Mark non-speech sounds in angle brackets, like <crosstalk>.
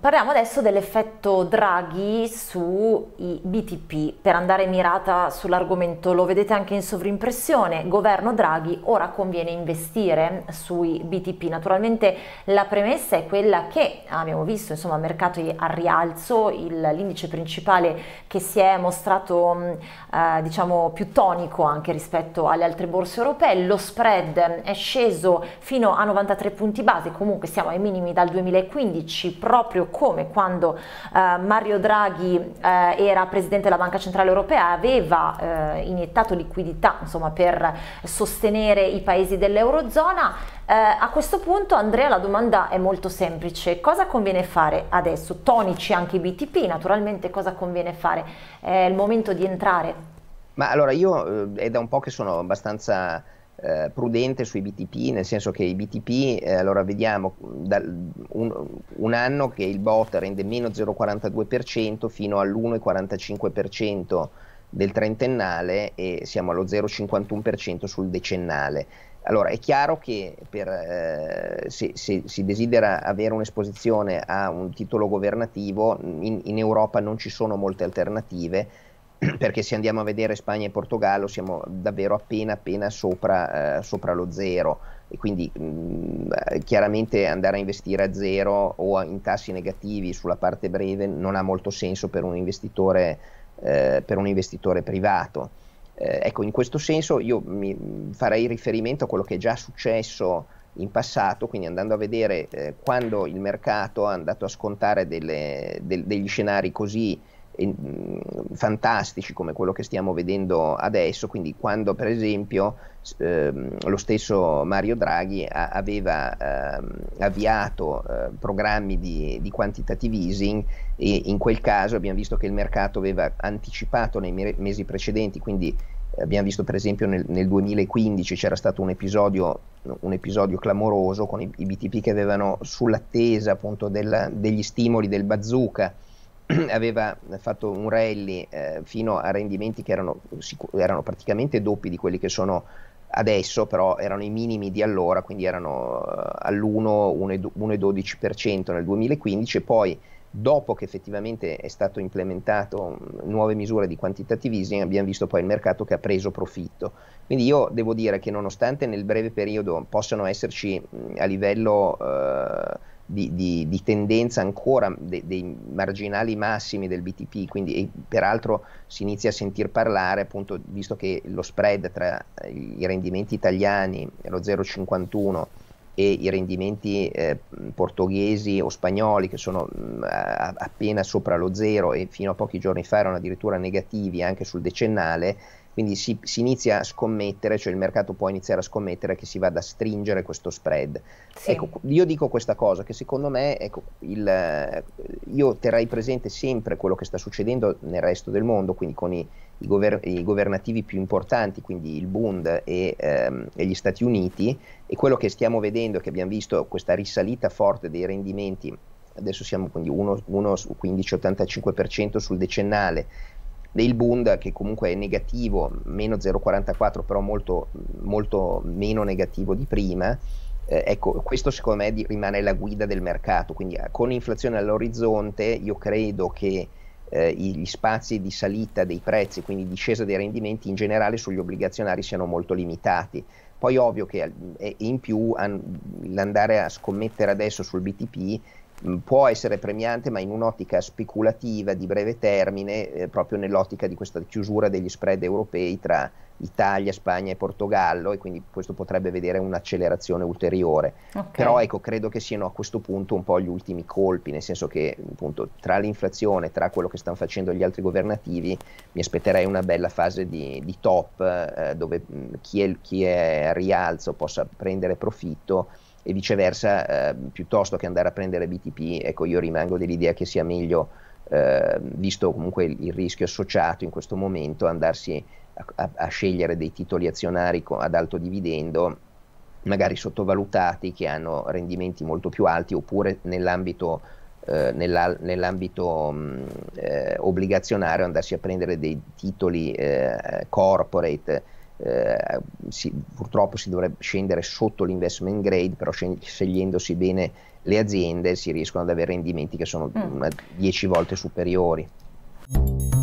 Parliamo adesso dell'effetto Draghi sui BTP per andare mirata sull'argomento, lo vedete anche in sovrimpressione, governo Draghi, ora conviene investire sui BTP. Naturalmente la premessa è quella che abbiamo visto, insomma, mercati a rialzo, l'indice principale che si è mostrato mm, eh, diciamo più tonico anche rispetto alle altre borse europee, lo spread è sceso fino a 93 punti base, comunque siamo ai minimi dal 2015 proprio come quando eh, Mario Draghi eh, era presidente della Banca Centrale Europea aveva eh, iniettato liquidità insomma, per sostenere i paesi dell'Eurozona. Eh, a questo punto Andrea la domanda è molto semplice, cosa conviene fare adesso? Tonici anche i BTP, naturalmente cosa conviene fare? È il momento di entrare? Ma allora io eh, è da un po' che sono abbastanza eh, prudente sui BTP, nel senso che i BTP, eh, allora vediamo un, un, anno che il bot rende meno 0,42% fino all'1,45% del trentennale e siamo allo 0,51% sul decennale. Allora è chiaro che per, eh, se, se, si desidera avere un'esposizione a un titolo governativo, in, in Europa non ci sono molte alternative perché se andiamo a vedere Spagna e Portogallo siamo davvero appena appena sopra, eh, sopra lo zero e quindi mh, mm, eh, chiaramente andare a investire a zero o in tassi negativi sulla parte breve non ha molto senso per un investitore, eh, per un investitore privato. Eh, ecco, in questo senso io farei riferimento a quello che è già successo in passato, quindi andando a vedere eh, quando il mercato è andato a scontare delle, de, degli scenari così fantastici come quello che stiamo vedendo adesso, quindi quando per esempio ehm, lo stesso Mario Draghi a- aveva ehm, avviato eh, programmi di, di, quantitative easing e in quel caso abbiamo visto che il mercato aveva anticipato nei me- mesi precedenti, quindi abbiamo visto per esempio nel, nel 2015 c'era stato un episodio, un episodio clamoroso con i, i, BTP che avevano sull'attesa appunto del, degli stimoli del bazooka <clears throat> aveva fatto un rally eh, fino a rendimenti che erano, erano, praticamente doppi di quelli che sono adesso, però erano i minimi di allora, quindi erano eh, all'1-1,12% nel 2015 e poi dopo che effettivamente è stato implementato mm, nuove misure di quantitative easing abbiamo visto poi il mercato che ha preso profitto. Quindi io devo dire che nonostante nel breve periodo possano esserci mm, a livello... Eh, di, di, di tendenza ancora de, dei marginali massimi del BTP, quindi peraltro si inizia a sentir parlare, appunto, visto che lo spread tra eh, i rendimenti italiani, lo 0,51, e i rendimenti eh, portoghesi o spagnoli che sono mh, mm, a, appena sopra lo zero e fino a pochi giorni fa erano addirittura negativi anche sul decennale, quindi si, si, inizia a scommettere, cioè il mercato può iniziare a scommettere che si vada a stringere questo spread. Sì. Ecco, io dico questa cosa, che secondo me ecco, il, io terrei presente sempre quello che sta succedendo nel resto del mondo, quindi con i, i, gover- i governativi più importanti, quindi il Bund e, ehm, e, gli Stati Uniti, e quello che stiamo vedendo, che abbiamo visto questa risalita forte dei rendimenti, adesso siamo quindi 1 su 15 85 sul decennale, del Bund che comunque è negativo, meno 0,44 però molto, molto meno negativo di prima. Eh, ecco, questo secondo me rimane la guida del mercato, quindi eh, con inflazione all'orizzonte io credo che eh, gli spazi di salita dei prezzi, quindi discesa dei rendimenti in generale sugli obbligazionari siano molto limitati. Poi ovvio che eh, in più an- l'andare a scommettere adesso sul BTP può essere premiante ma in un'ottica speculativa di breve termine, eh, proprio nell'ottica di questa chiusura degli spread europei tra Italia, Spagna e Portogallo e quindi questo potrebbe vedere un'accelerazione ulteriore. Okay. Però ecco, credo che siano a questo punto un po' gli ultimi colpi, nel senso che appunto tra l'inflazione, tra quello che stanno facendo gli altri governativi, mi aspetterei una bella fase di, di top eh, dove mh, mm, chi, è, chi è a rialzo possa prendere profitto e viceversa, eh, piuttosto che andare a prendere BTP, ecco, io rimango dell'idea che sia meglio, eh, visto comunque il rischio associato in questo momento, andarsi a, a, a scegliere dei titoli azionari co- ad alto dividendo, magari sottovalutati, che hanno rendimenti molto più alti, oppure nell'ambito, eh, nella, nell'ambito mh, mm, eh, obbligazionario andarsi a prendere dei titoli eh, corporate eh, si, purtroppo si dovrebbe scendere sotto l'investment grade, però scegliendosi bene le aziende si riescono ad avere rendimenti che sono 10 mm. Eh, volte superiori.